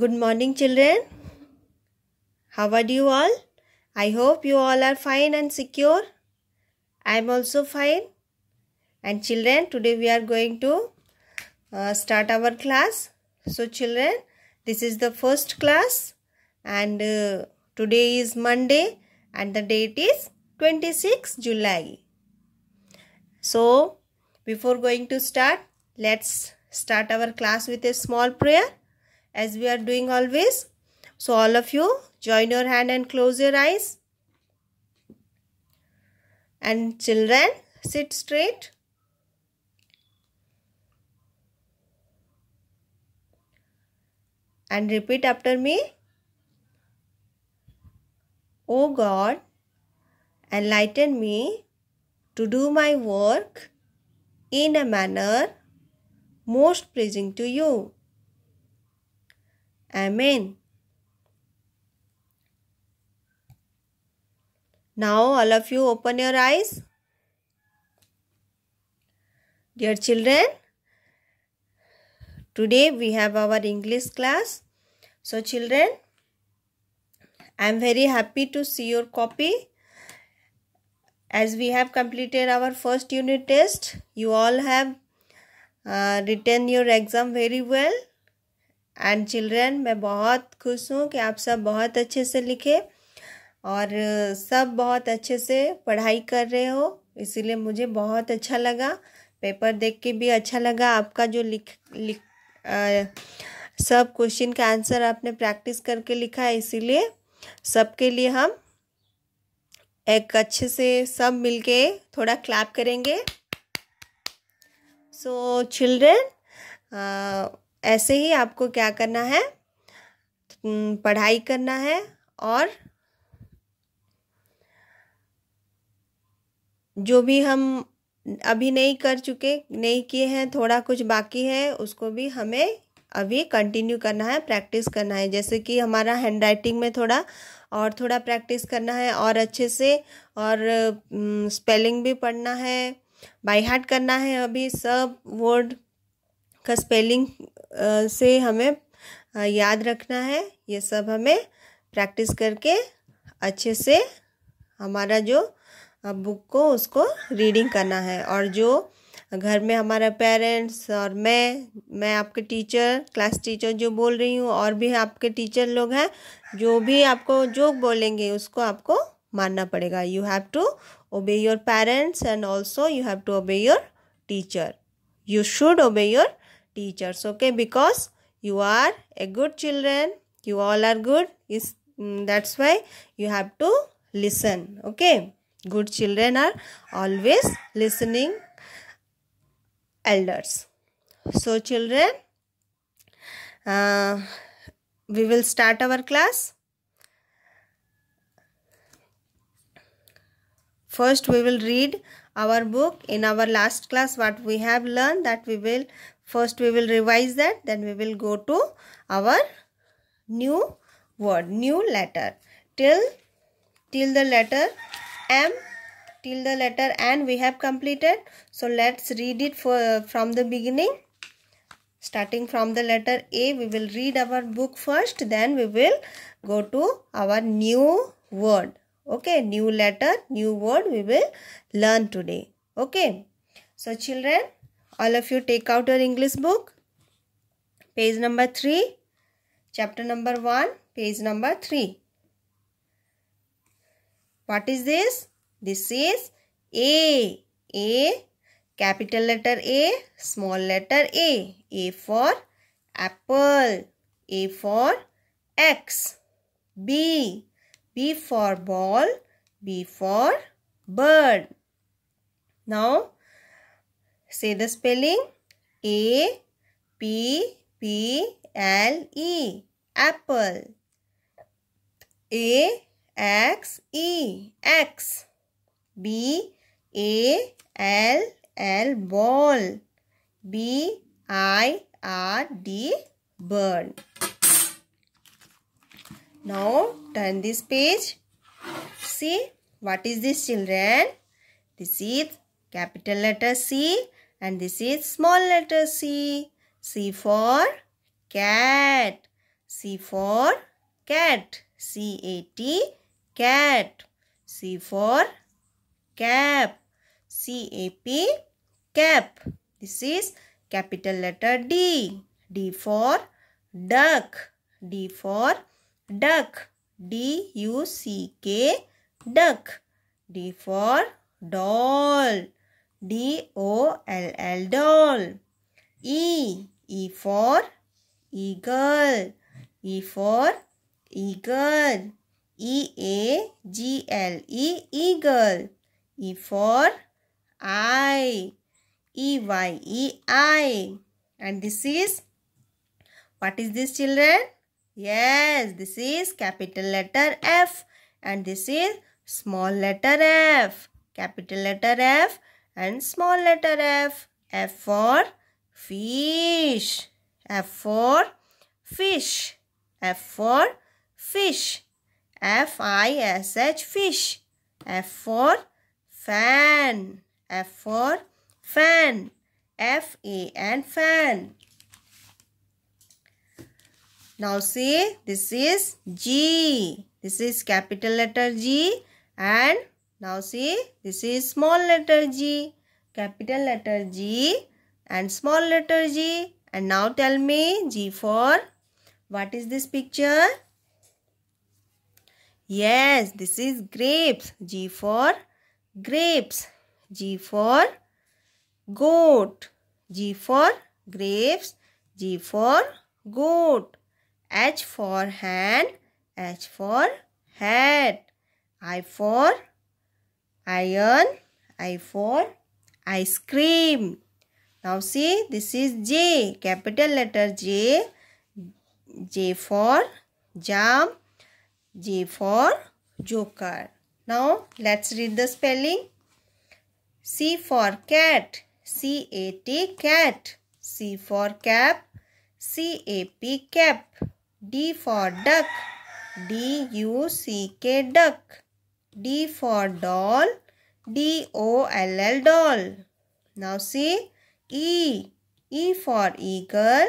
Good morning, children. How are you all? I hope you all are fine and secure. I am also fine. And children, today we are going to uh, start our class. So, children, this is the first class, and uh, today is Monday, and the date is 26 July. So, before going to start, let's start our class with a small prayer as we are doing always. So all of you join your hand and close your eyes. And children sit straight. And repeat after me. O God, enlighten me to do my work in a manner most pleasing to you. Amen. Now all of you open your eyes. Dear children, today we have our English class. So children, I am very happy to see your copy. As we have completed our first unit test, you all have uh, written your exam very well. And children मैं बहुत खुश हूँ कि आप सब बहुत अच्छे से लिखे और सब बहुत अच्छे से पढ़ाई कर रहे हो इसीलिए मुझे बहुत अच्छा लगा पेपर देख के भी अच्छा लगा आपका जो लिख लिख आ, सब क्वेश्चन का आंसर आपने प्रैक्टिस करके लिखा है इसीलिए सबके लिए हम एक अच्छे से सब मिलके थोड़ा क्लैप करेंगे सो चिल्ड्रेन ऐसे ही आपको क्या करना है पढ़ाई करना है और जो भी हम अभी नहीं कर चुके नहीं किए हैं थोड़ा कुछ बाकी है उसको भी हमें अभी कंटिन्यू करना है प्रैक्टिस करना है जैसे कि हमारा हैंड राइटिंग में थोड़ा और थोड़ा प्रैक्टिस करना है और अच्छे से और स्पेलिंग भी पढ़ना है बाई हार्ट करना है अभी सब वर्ड का स्पेलिंग से हमें याद रखना है ये सब हमें प्रैक्टिस करके अच्छे से हमारा जो बुक को उसको रीडिंग करना है और जो घर में हमारा पेरेंट्स और मैं मैं आपके टीचर क्लास टीचर जो बोल रही हूँ और भी आपके टीचर लोग हैं जो भी आपको जो बोलेंगे उसको आपको मानना पड़ेगा you have to obey your parents and also you have to obey your teacher you should obey your teachers okay because you are a good children you all are good is mm, that's why you have to listen okay good children are always listening elders so children uh, we will start our class first we will read our book in our last class what we have learned that we will First we will revise that. Then we will go to our new word, new letter. Till, till the letter M, till the letter N we have completed. So let's read it for, from the beginning. Starting from the letter A, we will read our book first. Then we will go to our new word okay new letter new word we will learn today okay so children all of you take out your English book. Page number 3. Chapter number 1. Page number 3. What is this? This is A. A. Capital letter A. Small letter A. A for apple. A for X. B. B for ball. B for bird. Now, Say the spelling. A, P, P, L, E. Apple. A, X, E. X. B, A, L, L. Ball. B, I, R, D. Bird. Now turn this page. See what is this children? This is capital letter C And this is small letter C. C for cat. C for cat. C-A-T, cat. C for cap. C-A-P, cap. This is capital letter D. D for duck. D for duck. D-U-C-K, duck. D for doll. D O L L doll. E E for eagle. E for eagle. E A G L E eagle. E for I. E Y E I. And this is what is this children? Yes, this is capital letter F and this is small letter f. Capital letter F and small letter f. F for fish. F for fish. F for fish. F I S H fish. F for fan. F for fan. F A N fan. Now see this is G. This is capital letter G and now see, this is small letter G, capital letter G and small letter G. And now tell me G for what is this picture? Yes, this is grapes. G for grapes. G for goat. G for grapes. G for goat. H for hand. H for hat. I for iron, I four, ice cream. Now see this is J capital letter J. J for jam. J for joker. Now let's read the spelling. C for cat. C A T cat. C for cap. C A P cap. D for duck. D U C K duck. D for doll. D-O-L-L doll. Now see E. E for eagle.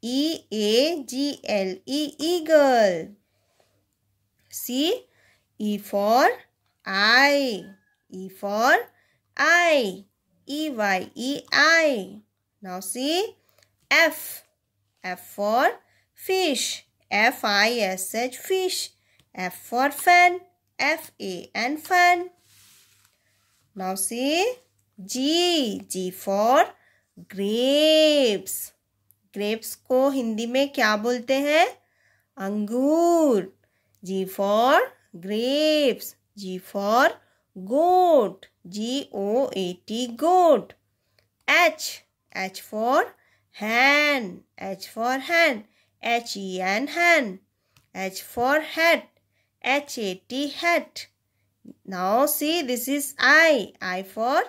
E-A-G-L-E eagle. See E for I. E for I. E-Y-E-I. Now see F. F for fish. F-I-S-H fish. F for fan. F A N fan. Now say G. G for grapes. Grapes को हिंदी में क्या बोलते हैं अंगूर G for grapes. G for goat. G O A T goat. H. H for hen. H for hen. H E N hen. H for hat. H A T hat. Now see this is I. I for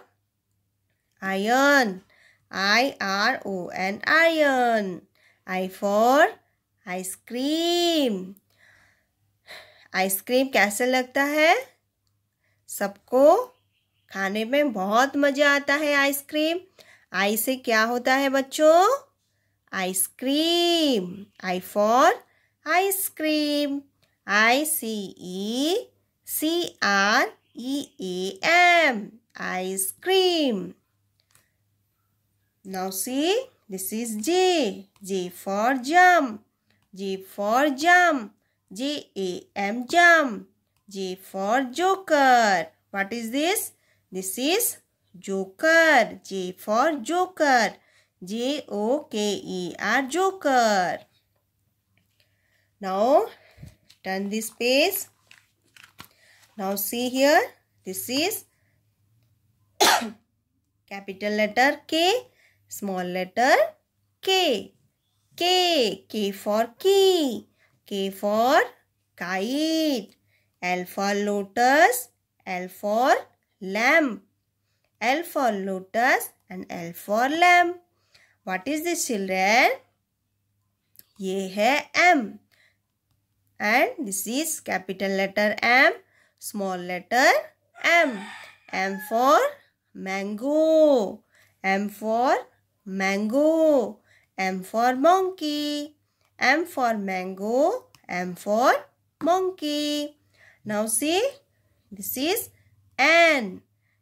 iron. I R O N iron. I for ice cream. Ice cream कैसे लगता है सबको खाने में बहुत मज़ा आता है आइसक्रीम आई से क्या होता है बच्चों ice cream I for ice cream I C E C R E A M. Ice cream. Now see, this is J. J for jump. J for jump. J A M jump. J for joker. What is this? This is joker. J for joker. J O K E R joker. Now turn this page now see here this is capital letter K small letter K K K for key K for kite L for lotus L for lamb L for lotus and L for lamb what is this children ye hai M and this is capital letter M, small letter M. M for mango, M for mango, M for monkey, M for mango, M for monkey. Now see, this is N,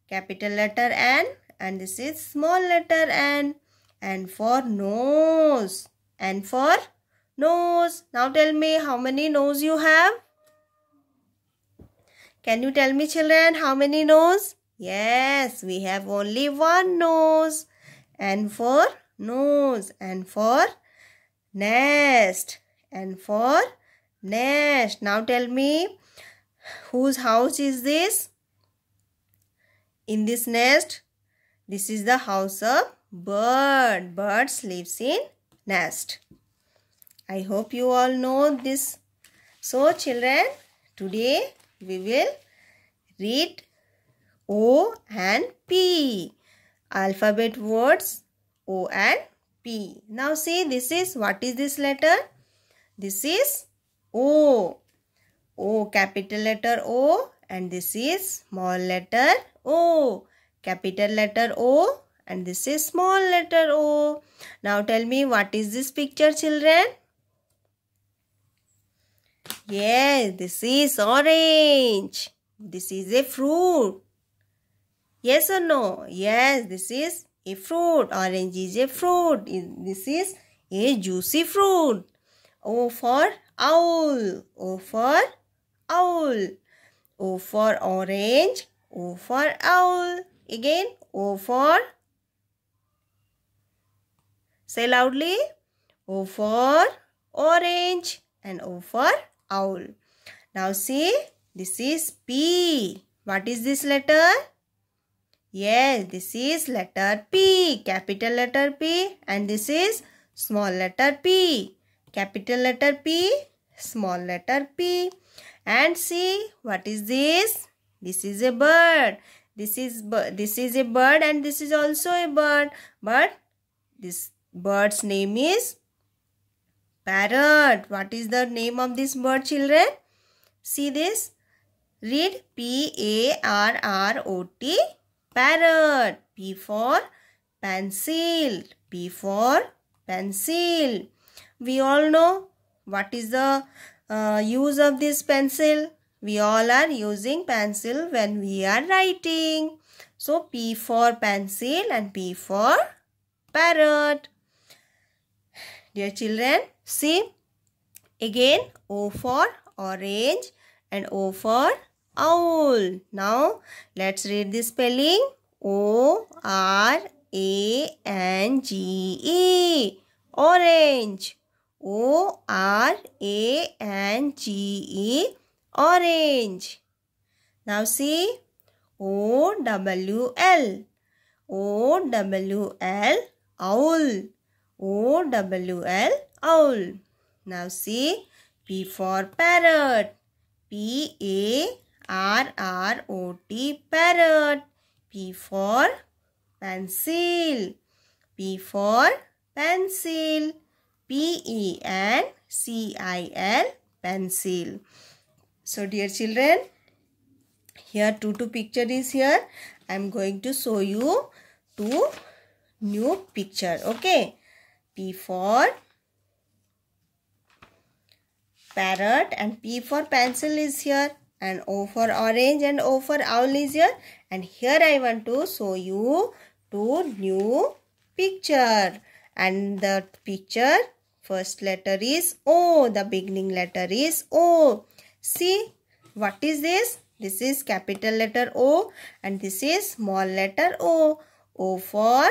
capital letter N and this is small letter N. N for nose, N for Nose. Now tell me how many nose you have? Can you tell me children how many nose? Yes, we have only one nose. And for nose and for nest and for nest. Now tell me whose house is this? In this nest, this is the house of bird. Bird sleeps in nest. I hope you all know this. So children, today we will read O and P. Alphabet words O and P. Now see this is, what is this letter? This is O. O capital letter O and this is small letter O. Capital letter O and this is small letter O. Now tell me what is this picture children? Yes, this is orange. This is a fruit. Yes or no? Yes, this is a fruit. Orange is a fruit. This is a juicy fruit. O for owl. O for owl. O for orange. O for owl. Again, O for. Say loudly. O for orange and O for owl. Now see, this is P. What is this letter? Yes, this is letter P, capital letter P and this is small letter p, capital letter P, small letter p. And see what is this? This is a bird. This is this is a bird and this is also a bird but this bird's name is Parrot. What is the name of this bird children? See this. Read P-A-R-R-O-T. Parrot. P for pencil. P for pencil. We all know what is the uh, use of this pencil. We all are using pencil when we are writing. So P for pencil and P for parrot. Dear children, see again O for orange and O for owl. Now let's read the spelling O R A N G E orange. O R A N G E orange. Now see O W L O W L owl. O-W-L, owl. Now see, P for parrot. P-A-R-R-O-T, parrot. P for pencil. P for pencil. P-E-N-C-I-L, pencil. So dear children, here two two picture is here. I am going to show you two new picture. Okay. P for parrot and P for pencil is here and O for orange and O for owl is here and here I want to show you two new picture and the picture first letter is O the beginning letter is O see what is this this is capital letter O and this is small letter O O for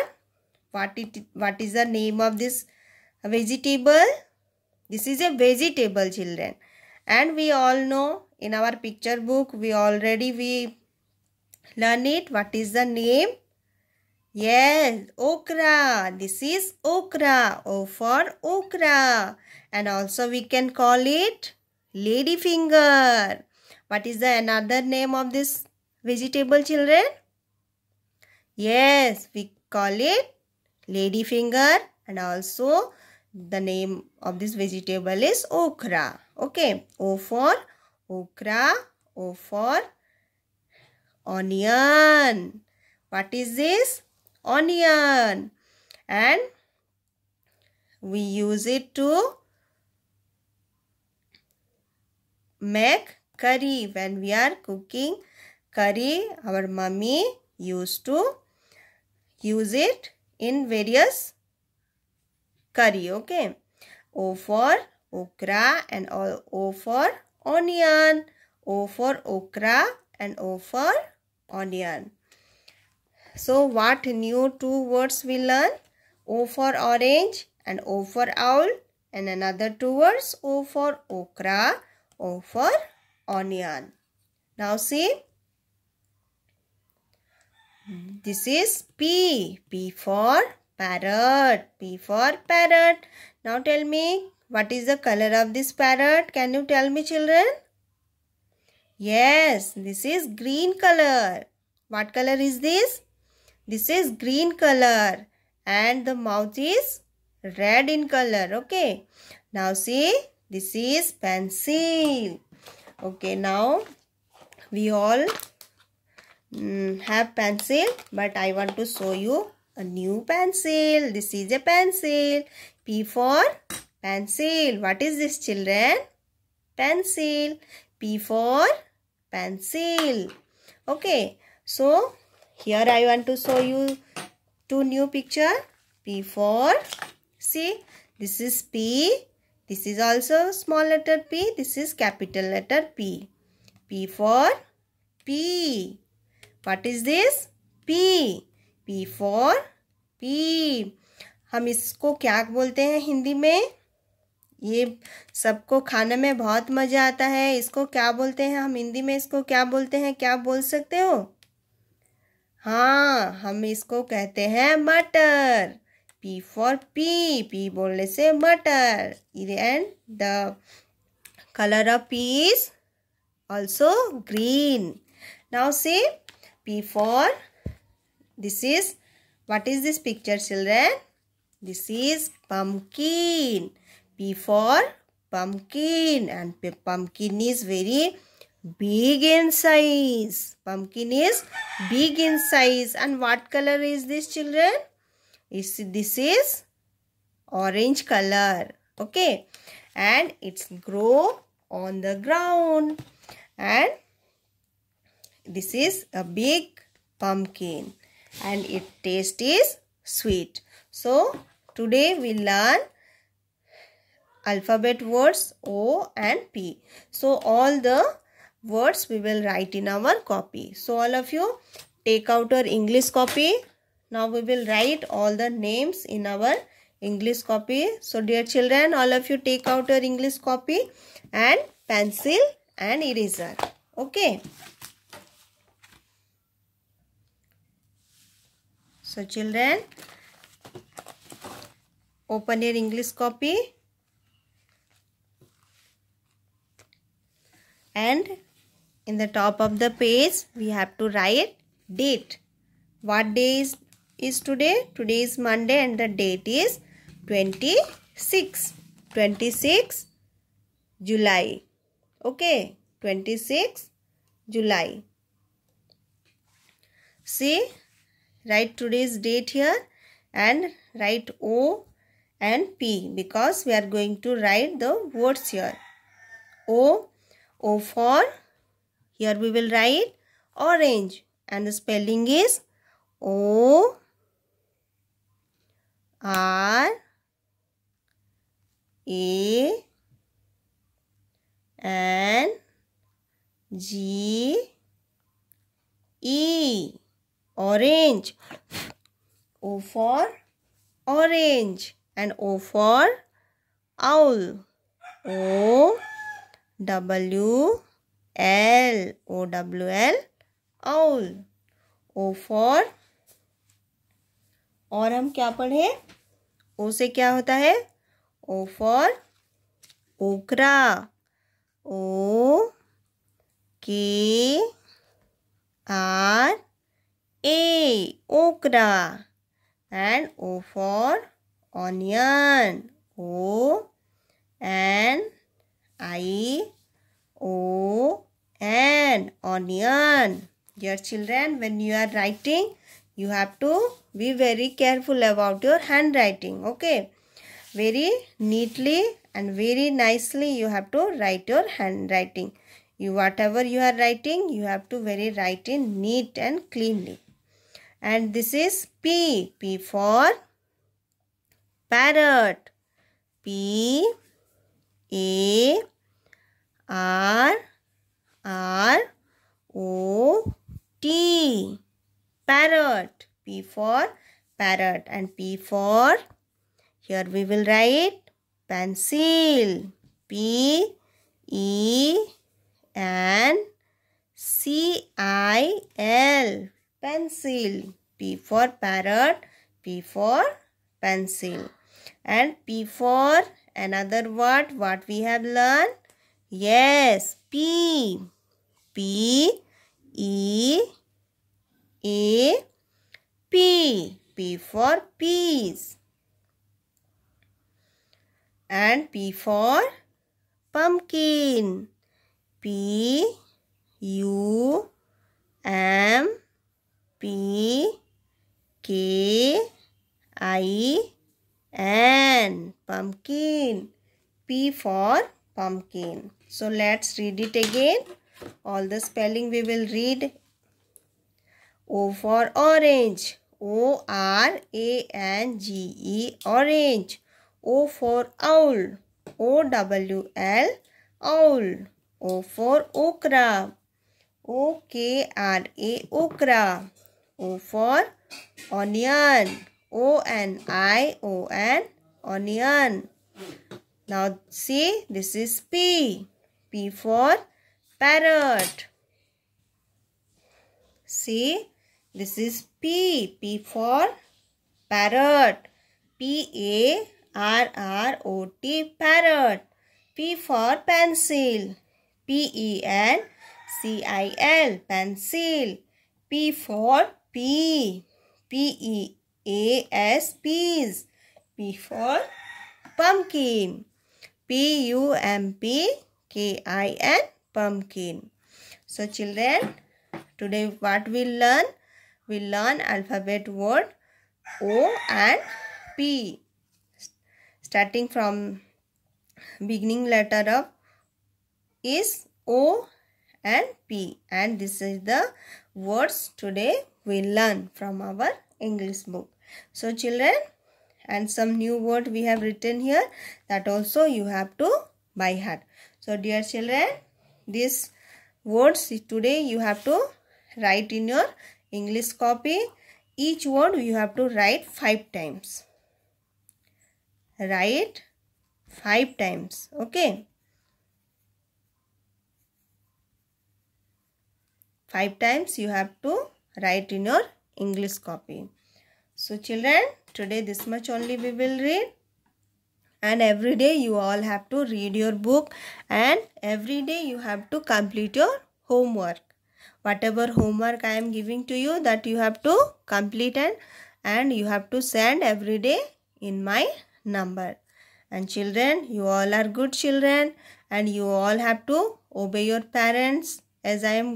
what, it, what is the name of this vegetable? This is a vegetable children. And we all know in our picture book we already we learn it. What is the name? Yes, okra. This is okra. O for okra. And also we can call it ladyfinger. What is the another name of this vegetable children? Yes, we call it ladyfinger and also the name of this vegetable is okra. Okay, O for okra, O for onion. What is this? Onion. And we use it to make curry. When we are cooking curry, our mummy used to use it in various curry. Okay. O for okra and O for onion. O for okra and O for onion. So what new two words we learn? O for orange and O for owl and another two words O for okra, O for onion. Now see this is P. P for parrot. P for parrot. Now tell me, what is the color of this parrot? Can you tell me children? Yes, this is green color. What color is this? This is green color. And the mouth is red in color. Okay. Now see, this is pencil. Okay, now we all Hmm, have pencil but I want to show you a new pencil. This is a pencil. P for pencil. What is this children? Pencil. P for pencil. Okay. So here I want to show you two new picture. P for see this is P. This is also small letter P. This is capital letter P. P for P. What is this? P. P for P. हम इसको क्या बोलते हैं हिंदी में ये सबको खाने में बहुत मज़ा आता है इसको क्या बोलते हैं हम हिंदी में इसको क्या बोलते हैं क्या बोल सकते हो हाँ हम इसको कहते हैं मटर पी फॉर पी पी बोलने से मटर and the colour of pea is also green now see Before for this is what is this picture children? This is pumpkin. P for pumpkin and pumpkin is very big in size. Pumpkin is big in size and what color is this children? Is this is orange color. Okay and it's grow on the ground and this is a big pumpkin and its taste is sweet. So, today we learn alphabet words O and P. So, all the words we will write in our copy. So, all of you take out your English copy. Now, we will write all the names in our English copy. So, dear children, all of you take out your English copy and pencil and eraser. Okay. So children, open your English copy and in the top of the page we have to write date. What day is, is today? Today is Monday and the date is 26. 26 July. Okay, 26 July. See, write today's date here and write O and P because we are going to write the words here. O, O for, here we will write orange and the spelling is O R A N G orange o for orange and o for owl o w l o w l owl o for और हम क्या पढ़े ओ से क्या होता है O for okra O K R A. Okra. And O for onion. O and I O and onion. Dear children, when you are writing, you have to be very careful about your handwriting. Okay. Very neatly and very nicely you have to write your handwriting. You whatever you are writing, you have to very write in neat and cleanly. And this is P. P for parrot. P A R R O T. Parrot. P for parrot. And P for, here we will write pencil. P E N C I L pencil. P for parrot, P for pencil. And P for another word, what we have learned? Yes, P. P, E, A, P. P for peas. And P for pumpkin. P, U, M, P K I N pumpkin p for pumpkin so let's read it again all the spelling we will read o for orange o r a n g e orange o for owl o w l owl o for okra o k r a okra O for onion. O-N-I-O-N, onion. Now see, this is P. P for parrot. See, this is P. P for parrot. P-A-R-R-O-T, parrot. P for pencil. P-E-N-C-I-L, pencil. P for P. P E A S peas. P for pumpkin. P U M P K I N pumpkin. So children, today what we learn? We learn alphabet word O and P. Starting from beginning letter of is O and P and this is the words today we learn from our English book. So children and some new word we have written here that also you have to by heart. So dear children these words today you have to write in your English copy. Each word you have to write five times. Write five times okay five times you have to write in your English copy. So children, today this much only we will read. And every day you all have to read your book and every day you have to complete your homework. Whatever homework I am giving to you that you have to complete and, and you have to send every day in my number. And children, you all are good children and you all have to obey your parents as i am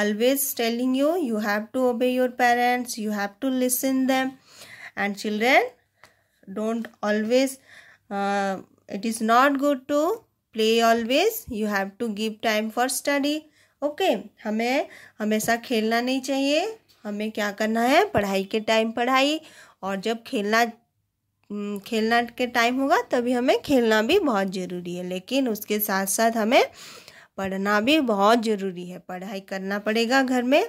always telling you you have to obey your parents you have to listen them and children don't always uh, it is not good to play always you have to give time for study okay okay, हमें हमेशा खेलना नहीं चाहिए हमें क्या करना है पढ़ाई के टाइम पढ़ाई और जब खेलना खेलना के टाइम होगा तभी हमें खेलना भी बहुत ज़रूरी है लेकिन उसके साथ साथ हमें पढ़ना भी बहुत ज़रूरी है पढ़ाई करना पड़ेगा घर में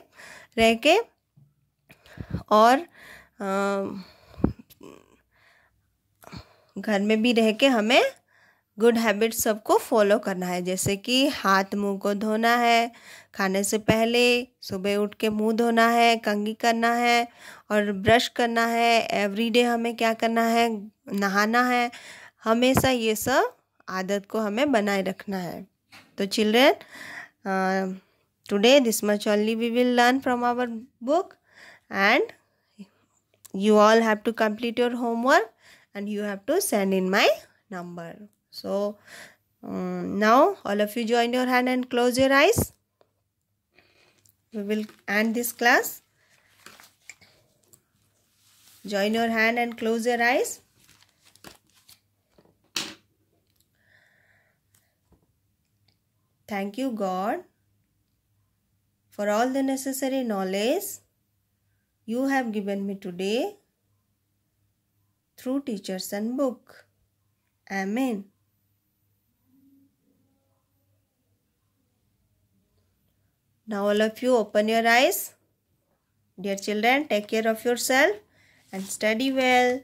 रह के और घर में भी रह के हमें गुड हैबिट्स सबको फॉलो करना है जैसे कि हाथ मुंह को धोना है खाने से पहले सुबह उठ के मुँह धोना है कंघी करना है और ब्रश करना है एवरीडे हमें क्या करना है नहाना है हमेशा ये सब आदत को हमें बनाए रखना है So children uh, today this much only we will learn from our book and you all have to complete your homework and you have to send in my number so um, now all of you join your hand and close your eyes we will end this class join your hand and close your eyes Thank you, God, for all the necessary knowledge you have given me today through teachers and book. Amen. Now all of you open your eyes. Dear children, take care of yourself and study well.